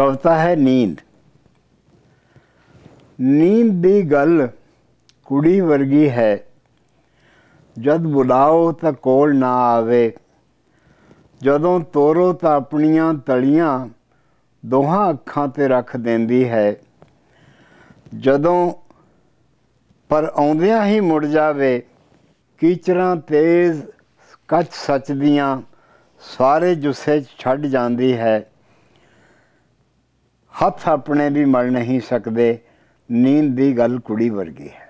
ਕਵਤਾ ਹੈ ਨੀਂਦ ਨੀਂਦ ਦੀ ਗੱਲ ਕੁੜੀ ਵਰਗੀ ਹੈ ਜਦ ਬੁਲਾਓ ਤਾਂ ਕੋਲ ਨਾ ਆਵੇ ਜਦੋਂ ਤੋਰੋ ਤਾਂ ਆਪਣੀਆਂ ਤਲੀਆਂ ਦੋਹਾਂ ਅੱਖਾਂ ਤੇ ਰੱਖ ਦਿੰਦੀ ਹੈ ਜਦੋਂ ਪਰ ਆਉਂਦਿਆਂ ਹੀ ਮੁੜ ਜਾਵੇ ਕੀਚਰਾਂ ਤੇਜ਼ ਕੱਚ ਸੱਚ ਦੀਆਂ ਸਾਰੇ ਜੁੱਸੇ ਛੱਡ ਜਾਂਦੀ ਹੈ ਹੱਥ ਆਪਣੇ ਵੀ ਮਲ ਨਹੀਂ ਸਕਦੇ ਨੀਂਦ ਦੀ ਗੱਲ ਕੁੜੀ ਵਰਗੀ ਹੈ